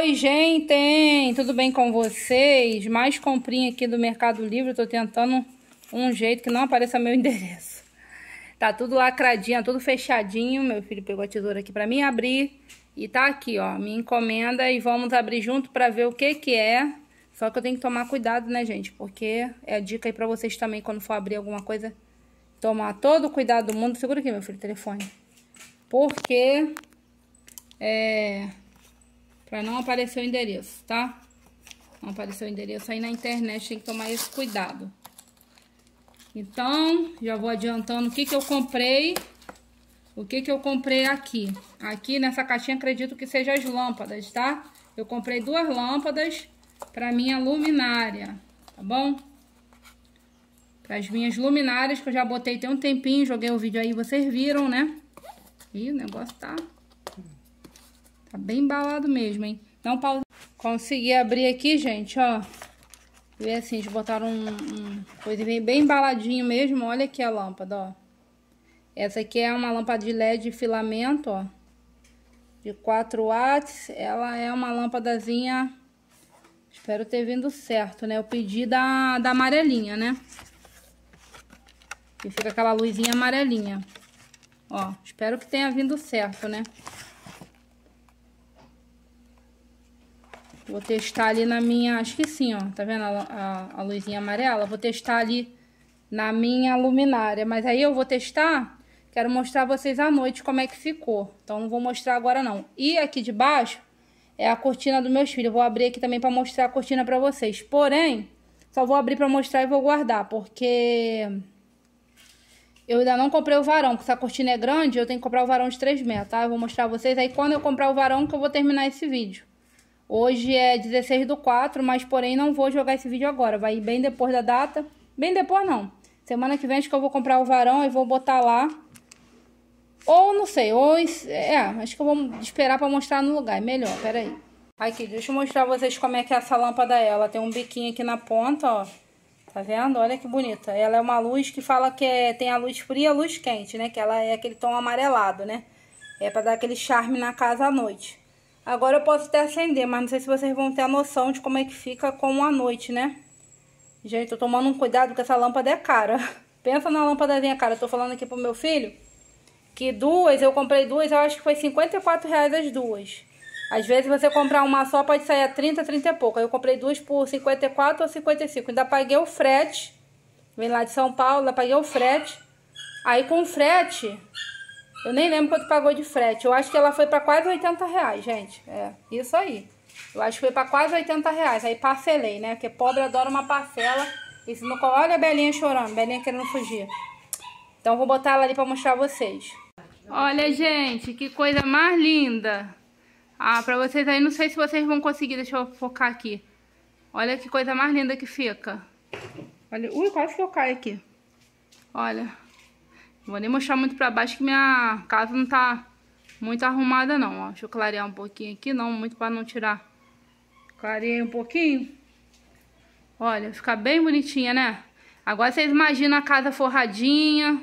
Oi, gente! Tudo bem com vocês? Mais comprinha aqui do Mercado Livre. Eu tô tentando um jeito que não apareça meu endereço. Tá tudo lacradinho, tudo fechadinho. Meu filho pegou a tesoura aqui pra mim abrir. E tá aqui, ó, Me encomenda. E vamos abrir junto pra ver o que que é. Só que eu tenho que tomar cuidado, né, gente? Porque é a dica aí pra vocês também, quando for abrir alguma coisa, tomar todo o cuidado do mundo. Segura aqui, meu filho, o telefone. Porque... É... Pra não aparecer o endereço, tá? Não aparecer o endereço aí na internet, tem que tomar esse cuidado. Então, já vou adiantando o que que eu comprei. O que que eu comprei aqui. Aqui nessa caixinha acredito que seja as lâmpadas, tá? Eu comprei duas lâmpadas pra minha luminária, tá bom? As minhas luminárias que eu já botei tem um tempinho, joguei o vídeo aí, vocês viram, né? Ih, o negócio tá Tá bem embalado mesmo, hein? Não pausa. Consegui abrir aqui, gente, ó. Vê assim, eles botaram um, um coisa bem, bem embaladinho mesmo. Olha aqui a lâmpada, ó. Essa aqui é uma lâmpada de LED filamento, ó. De 4 watts. Ela é uma lâmpadazinha... Espero ter vindo certo, né? Eu pedi da, da amarelinha, né? E fica aquela luzinha amarelinha. Ó, espero que tenha vindo certo, né? Vou testar ali na minha, acho que sim, ó. Tá vendo a, a, a luzinha amarela? Vou testar ali na minha luminária. Mas aí eu vou testar Quero mostrar a vocês à noite como é que ficou. Então, não vou mostrar agora, não. E aqui de baixo é a cortina dos meus filhos. Vou abrir aqui também para mostrar a cortina para vocês. Porém, só vou abrir para mostrar e vou guardar, porque... Eu ainda não comprei o varão, porque essa cortina é grande, eu tenho que comprar o varão de 3 metros, tá? Eu vou mostrar pra vocês aí quando eu comprar o varão que eu vou terminar esse vídeo. Hoje é 16 do 4, mas porém não vou jogar esse vídeo agora. Vai bem depois da data. Bem depois não. Semana que vem acho que eu vou comprar o varão e vou botar lá. Ou não sei, ou... É, acho que eu vou esperar pra mostrar no lugar. É melhor, peraí. Aqui, deixa eu mostrar vocês como é que é essa lâmpada é. Ela tem um biquinho aqui na ponta, ó. Tá vendo? Olha que bonita. Ela é uma luz que fala que é, tem a luz fria e a luz quente, né? Que ela é aquele tom amarelado, né? É pra dar aquele charme na casa à noite. Agora eu posso até acender, mas não sei se vocês vão ter a noção de como é que fica com a noite, né? Gente, tô tomando um cuidado que essa lâmpada é cara. Pensa na lâmpadazinha cara. Eu tô falando aqui pro meu filho que duas, eu comprei duas, eu acho que foi 54 reais as duas. Às vezes você comprar uma só pode sair a 30, 30 e pouco. Aí eu comprei duas por 54 ou 55. Ainda paguei o frete. Vem lá de São Paulo, ainda paguei o frete. Aí com o frete, eu nem lembro quanto pagou de frete. Eu acho que ela foi para quase 80 reais, gente. É, isso aí. Eu acho que foi para quase 80 reais. Aí parcelei, né? Porque pobre adora uma parcela. E se não... Olha a Belinha chorando. Belinha querendo fugir. Então vou botar ela ali para mostrar vocês. Olha, gente, que coisa mais linda. Ah, para vocês aí, não sei se vocês vão conseguir. Deixa eu focar aqui. Olha que coisa mais linda que fica. Olha, ui, quase que eu caio aqui. Olha. Não vou nem mostrar muito pra baixo que minha casa não tá muito arrumada não, ó. Deixa eu clarear um pouquinho aqui, não muito pra não tirar. Clareei um pouquinho. Olha, fica bem bonitinha, né? Agora vocês imaginam a casa forradinha,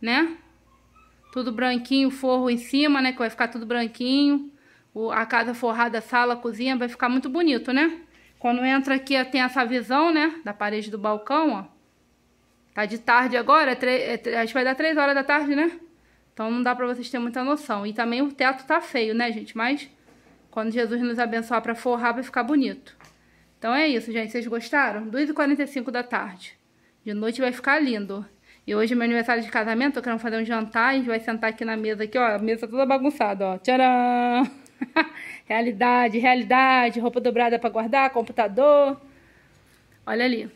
né? Tudo branquinho, forro em cima, né? Que vai ficar tudo branquinho. O, a casa forrada, sala, cozinha, vai ficar muito bonito, né? Quando entra aqui, tem essa visão, né? Da parede do balcão, ó. Tá de tarde agora, a gente é, vai dar 3 horas da tarde, né? Então não dá pra vocês terem muita noção. E também o teto tá feio, né, gente? Mas quando Jesus nos abençoar pra forrar, vai ficar bonito. Então é isso, gente. Vocês gostaram? 2h45 da tarde. De noite vai ficar lindo. E hoje é meu aniversário de casamento, tô querendo fazer um jantar. A gente vai sentar aqui na mesa, aqui, ó. A mesa toda bagunçada, ó. Tcharam! realidade, realidade. Roupa dobrada pra guardar, computador. Olha ali.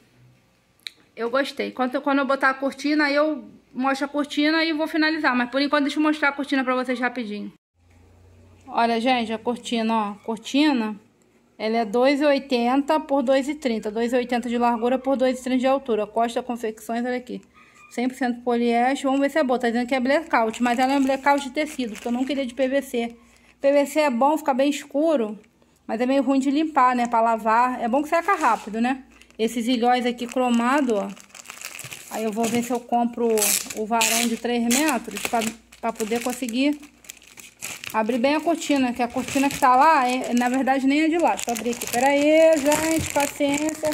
Eu gostei. Quando, quando eu botar a cortina, aí eu mostro a cortina e vou finalizar. Mas por enquanto, deixa eu mostrar a cortina pra vocês rapidinho. Olha, gente, a cortina, ó. Cortina, ela é 2,80 por 2,30. 2,80 de largura por 2,30 de altura. Costa Confecções, olha aqui. 100% poliéster. Vamos ver se é boa. Tá dizendo que é blackout, mas ela é um blackout de tecido, porque eu não queria de PVC. PVC é bom, fica bem escuro, mas é meio ruim de limpar, né? Pra lavar. É bom que seca rápido, né? Esses ilhóis aqui cromado, ó. Aí eu vou ver se eu compro o varão de 3 metros para poder conseguir abrir bem a cortina, que a cortina que tá lá, é, na verdade, nem é de lá. Deixa eu abrir aqui. Pera aí, gente, paciência.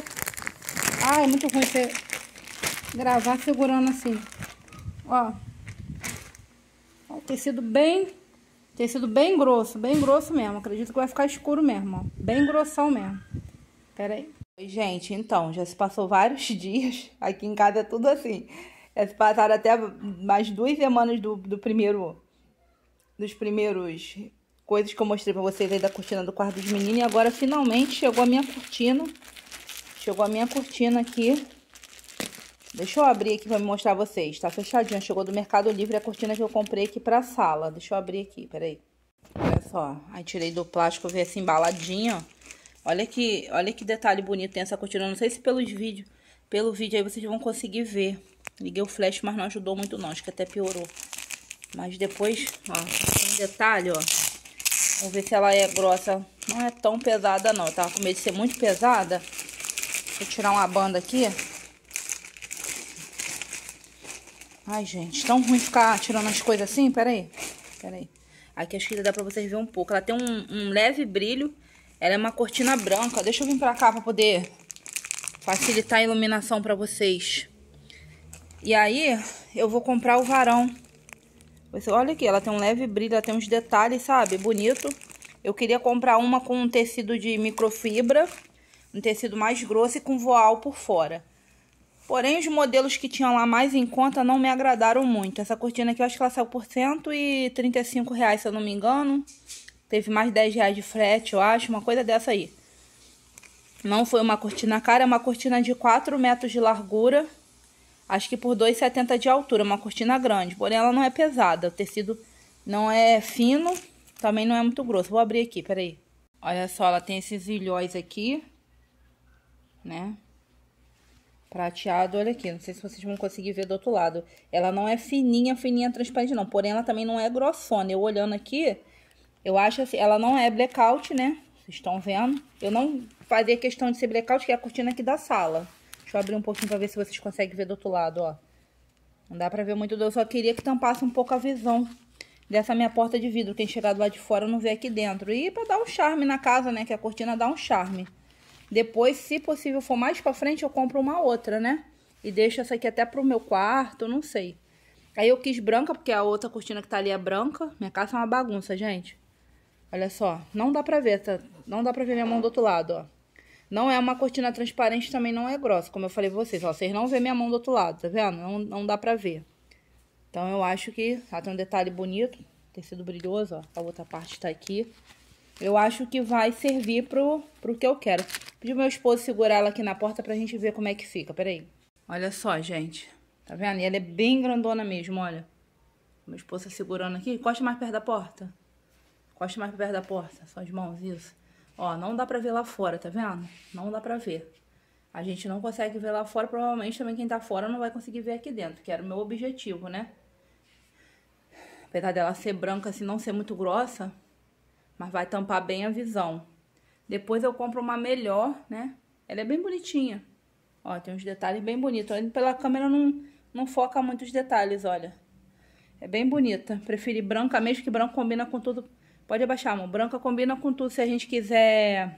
Ai, é muito ruim você gravar segurando assim. Ó. ó tecido bem... Tecido bem grosso, bem grosso mesmo. Acredito que vai ficar escuro mesmo, ó. Bem grossão mesmo. Pera aí. Gente, então, já se passou vários dias. Aqui em casa é tudo assim. Já se passaram até mais duas semanas do, do primeiro. Dos primeiros coisas que eu mostrei pra vocês aí da cortina do quarto dos meninos. E agora finalmente chegou a minha cortina. Chegou a minha cortina aqui. Deixa eu abrir aqui pra mostrar vocês. Tá fechadinha. Chegou do Mercado Livre a cortina que eu comprei aqui pra sala. Deixa eu abrir aqui, peraí. Olha só. Aí tirei do plástico, veio assim embaladinha, ó. Olha que, olha que detalhe bonito tem essa cortina. Não sei se pelos vídeos, pelo vídeo aí vocês vão conseguir ver. Liguei o flash, mas não ajudou muito não, acho que até piorou. Mas depois, ó, um detalhe, ó. Vamos ver se ela é grossa. Não é tão pesada não, eu tava com medo de ser muito pesada. Deixa eu tirar uma banda aqui. Ai, gente, tão ruim ficar tirando as coisas assim. Pera aí, pera aí. Aqui acho que dá pra vocês verem um pouco. Ela tem um, um leve brilho ela é uma cortina branca. Deixa eu vir pra cá pra poder facilitar a iluminação pra vocês. E aí, eu vou comprar o varão. Você olha aqui, ela tem um leve brilho, ela tem uns detalhes, sabe? Bonito. Eu queria comprar uma com um tecido de microfibra, um tecido mais grosso e com voal por fora. Porém, os modelos que tinham lá mais em conta não me agradaram muito. Essa cortina aqui, eu acho que ela saiu por R$ 135, reais, se eu não me engano. Teve mais de 10 reais de frete, eu acho, uma coisa dessa aí. Não foi uma cortina cara, é uma cortina de 4 metros de largura. Acho que por 2,70 de altura, uma cortina grande. Porém, ela não é pesada. O tecido não é fino, também não é muito grosso. Vou abrir aqui, peraí. Olha só, ela tem esses ilhóis aqui, né? prateado, olha aqui, não sei se vocês vão conseguir ver do outro lado. Ela não é fininha, fininha, transparente não, porém ela também não é grossona. Eu olhando aqui, eu acho assim, ela não é blackout, né? Vocês estão vendo? Eu não fazia questão de ser blackout, que é a cortina aqui da sala. Deixa eu abrir um pouquinho pra ver se vocês conseguem ver do outro lado, ó. Não dá pra ver muito, eu só queria que tampasse um pouco a visão dessa minha porta de vidro. Quem chegar do lado de fora não vê aqui dentro. E pra dar um charme na casa, né? Que a cortina dá um charme. Depois, se possível for mais pra frente, eu compro uma outra, né? E deixo essa aqui até pro meu quarto, não sei. Aí eu quis branca, porque a outra cortina que tá ali é branca. Minha casa é uma bagunça, gente. Olha só, não dá pra ver, tá? Não dá pra ver minha mão do outro lado, ó. Não é uma cortina transparente, também não é grossa, como eu falei pra vocês, ó. Vocês não vê minha mão do outro lado, tá vendo? Não, não dá pra ver. Então, eu acho que ela ah, tem um detalhe bonito, tecido brilhoso, ó. A outra parte tá aqui. Eu acho que vai servir pro, pro que eu quero. Pedi meu esposo segurar ela aqui na porta pra gente ver como é que fica, peraí. Olha só, gente. Tá vendo? E ela é bem grandona mesmo, olha. Meu esposo tá segurando aqui. Costa mais perto da porta. Encosta mais perto da porta, só as mãos, isso. Ó, não dá pra ver lá fora, tá vendo? Não dá pra ver. A gente não consegue ver lá fora, provavelmente também quem tá fora não vai conseguir ver aqui dentro, que era o meu objetivo, né? Apesar dela ser branca, assim, não ser muito grossa, mas vai tampar bem a visão. Depois eu compro uma melhor, né? Ela é bem bonitinha. Ó, tem uns detalhes bem bonitos. Pela câmera não, não foca muito os detalhes, olha. É bem bonita. Preferi branca mesmo, que branco combina com tudo, Pode abaixar, amor. Branca combina com tudo. Se a gente quiser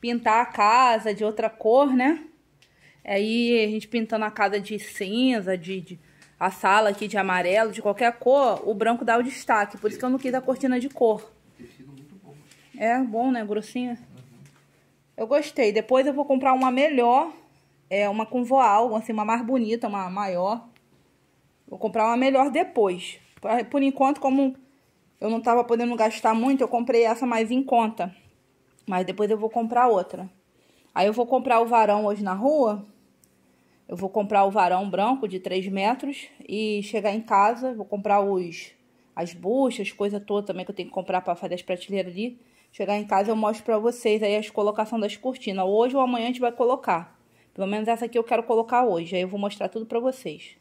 pintar a casa de outra cor, né? Aí a gente pintando a casa de cinza, de, de, a sala aqui de amarelo, de qualquer cor, o branco dá o destaque. Por isso que eu não quis a cortina de cor. É bom, né? Grossinha. Eu gostei. Depois eu vou comprar uma melhor. É uma com voal, assim, uma mais bonita, uma maior. Vou comprar uma melhor depois. Por enquanto, como eu não tava podendo gastar muito, eu comprei essa mais em conta. Mas depois eu vou comprar outra. Aí eu vou comprar o varão hoje na rua. Eu vou comprar o varão branco de 3 metros e chegar em casa, vou comprar os as buchas, coisa toda também que eu tenho que comprar para fazer as prateleiras ali. Chegar em casa eu mostro para vocês aí as colocação das cortinas. Hoje ou amanhã a gente vai colocar. Pelo menos essa aqui eu quero colocar hoje. Aí eu vou mostrar tudo para vocês.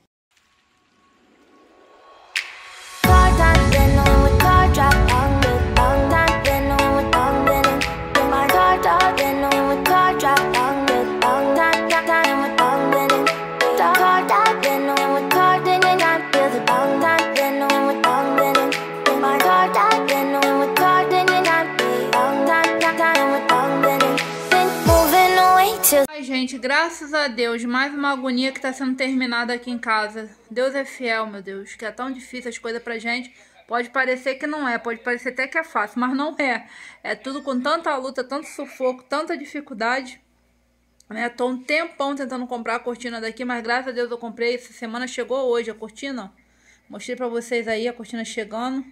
graças a Deus, mais uma agonia que está sendo terminada aqui em casa. Deus é fiel, meu Deus, que é tão difícil as coisas pra gente. Pode parecer que não é, pode parecer até que é fácil, mas não é. É tudo com tanta luta, tanto sufoco, tanta dificuldade. Né? Tô um tempão tentando comprar a cortina daqui, mas graças a Deus eu comprei. Essa semana chegou hoje a cortina. Mostrei pra vocês aí a cortina chegando.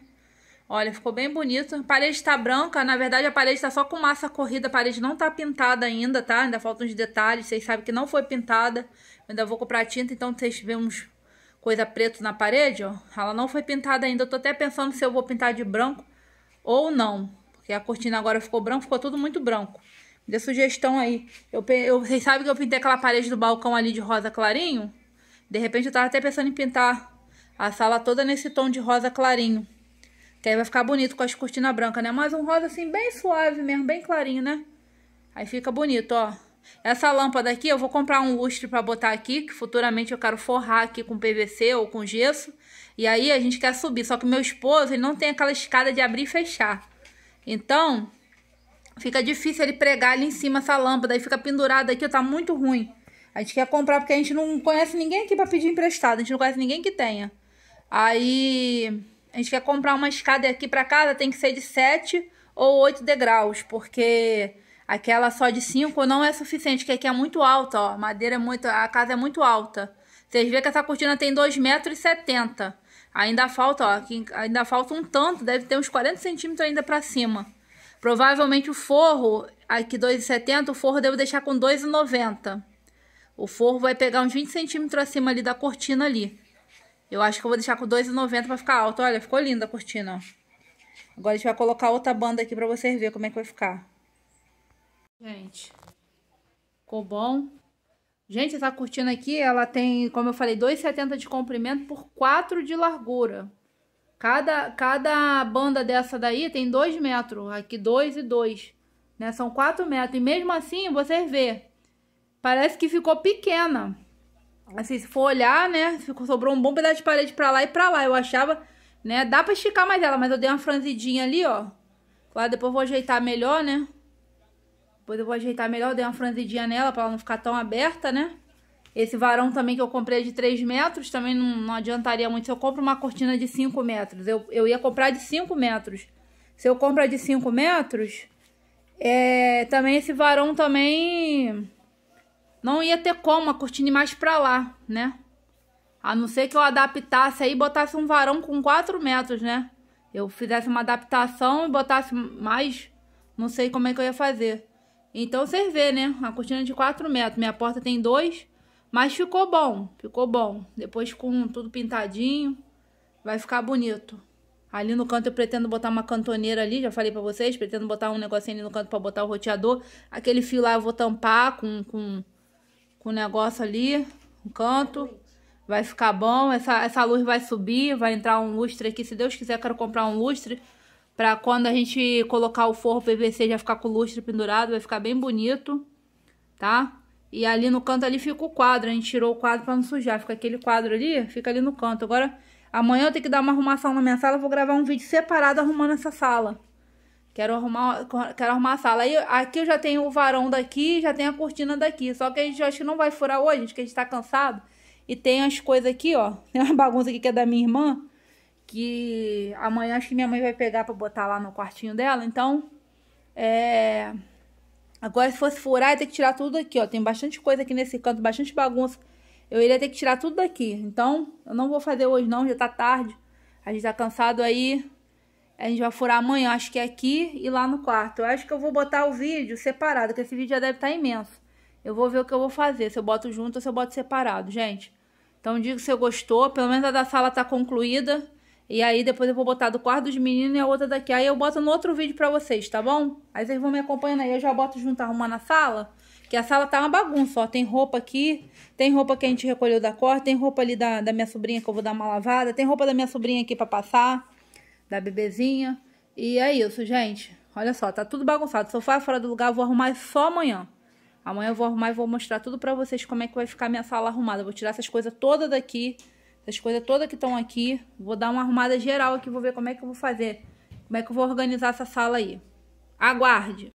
Olha, ficou bem bonito. A parede tá branca, na verdade a parede tá só com massa corrida, a parede não tá pintada ainda, tá? Ainda faltam uns detalhes, vocês sabem que não foi pintada. Eu ainda vou comprar tinta, então vocês uns coisa preta na parede, ó. Ela não foi pintada ainda, eu tô até pensando se eu vou pintar de branco ou não. Porque a cortina agora ficou branco, ficou tudo muito branco. Me dê sugestão aí. Eu, eu, vocês sabem que eu pintei aquela parede do balcão ali de rosa clarinho? De repente eu tava até pensando em pintar a sala toda nesse tom de rosa clarinho. Que aí vai ficar bonito com as cortinas brancas, né? Mas um rosa assim bem suave mesmo, bem clarinho, né? Aí fica bonito, ó. Essa lâmpada aqui, eu vou comprar um lustre para botar aqui, que futuramente eu quero forrar aqui com PVC ou com gesso. E aí a gente quer subir, só que meu esposo, ele não tem aquela escada de abrir e fechar. Então, fica difícil ele pregar ali em cima essa lâmpada, aí fica pendurada aqui, tá muito ruim. A gente quer comprar porque a gente não conhece ninguém aqui para pedir emprestado, a gente não conhece ninguém que tenha. Aí a gente quer comprar uma escada aqui para casa, tem que ser de 7 ou 8 degraus, porque aquela só de 5 não é suficiente, porque aqui é muito alta, ó. Madeira é muito. A casa é muito alta. Vocês veem que essa cortina tem 2,70 metros. Ainda falta, ó, aqui, ainda falta um tanto, deve ter uns 40 centímetros ainda para cima. Provavelmente o forro, aqui 2,70, o forro devo deixar com 2,90. O forro vai pegar uns 20 centímetros acima ali da cortina ali. Eu acho que eu vou deixar com 2,90 pra ficar alto. Olha, ficou linda a cortina, ó. Agora a gente vai colocar outra banda aqui pra vocês verem como é que vai ficar. Gente, ficou bom. Gente, essa cortina aqui, ela tem, como eu falei, 2,70 de comprimento por 4 de largura. Cada, cada banda dessa daí tem 2 metros. Aqui 2 e 2. Né? São 4 metros. E mesmo assim, vocês vê. Parece que ficou pequena. Assim, se for olhar, né? Sobrou um bom pedaço de parede pra lá e pra lá. Eu achava, né? Dá pra esticar mais ela, mas eu dei uma franzidinha ali, ó. Claro, depois eu vou ajeitar melhor, né? Depois eu vou ajeitar melhor, dei uma franzidinha nela pra ela não ficar tão aberta, né? Esse varão também que eu comprei é de 3 metros, também não, não adiantaria muito. Se eu compro uma cortina de 5 metros, eu, eu ia comprar de 5 metros. Se eu comprar de 5 metros, é, também esse varão também não ia ter como a cortina ir mais pra lá, né? A não ser que eu adaptasse aí e botasse um varão com 4 metros, né? Eu fizesse uma adaptação e botasse mais. Não sei como é que eu ia fazer. Então vocês vê, né? A cortina de 4 metros. Minha porta tem 2. Mas ficou bom. Ficou bom. Depois com tudo pintadinho. Vai ficar bonito. Ali no canto eu pretendo botar uma cantoneira ali, já falei pra vocês. Pretendo botar um negocinho ali no canto pra botar o roteador. Aquele fio lá eu vou tampar com, com com o negócio ali, um canto. Vai ficar bom, essa, essa luz vai subir, vai entrar um lustre aqui. Se Deus quiser, quero comprar um lustre para quando a gente colocar o forro PVC já ficar com o lustre pendurado, vai ficar bem bonito, tá? E ali no canto ali fica o quadro, a gente tirou o quadro para não sujar, fica aquele quadro ali, fica ali no canto. Agora, amanhã eu tenho que dar uma arrumação na minha sala, vou gravar um vídeo separado arrumando essa sala. Quero arrumar, quero arrumar a sala. Aí aqui eu já tenho o varão daqui, já tenho a cortina daqui. Só que a gente acho que não vai furar hoje, gente, que a gente tá cansado. E tem as coisas aqui, ó. Tem uma bagunça aqui que é da minha irmã. Que amanhã acho que minha mãe vai pegar pra botar lá no quartinho dela. Então, é. Agora, se fosse furar, ia ter que tirar tudo daqui, ó. Tem bastante coisa aqui nesse canto, bastante bagunça. Eu iria ter que tirar tudo daqui. Então, eu não vou fazer hoje, não. Já tá tarde. A gente tá cansado aí. A gente vai furar amanhã, acho que é aqui e lá no quarto. Eu acho que eu vou botar o vídeo separado, porque esse vídeo já deve estar tá imenso. Eu vou ver o que eu vou fazer, se eu boto junto ou se eu boto separado, gente. Então diga se eu gostou, pelo menos a da sala tá concluída. E aí depois eu vou botar do quarto dos meninos e a outra daqui. Aí eu boto no outro vídeo pra vocês, tá bom? Aí vocês vão me acompanhando aí, eu já boto junto arrumando a sala. Que a sala tá uma bagunça, ó. Tem roupa aqui, tem roupa que a gente recolheu da corte, tem roupa ali da, da minha sobrinha que eu vou dar uma lavada, tem roupa da minha sobrinha aqui pra passar da bebezinha. E é isso, gente. Olha só, tá tudo bagunçado. Sofá fora do lugar, eu vou arrumar só amanhã. Amanhã eu vou arrumar e vou mostrar tudo pra vocês como é que vai ficar minha sala arrumada. vou tirar essas coisas todas daqui, essas coisas todas que estão aqui. Vou dar uma arrumada geral aqui, vou ver como é que eu vou fazer. Como é que eu vou organizar essa sala aí. Aguarde!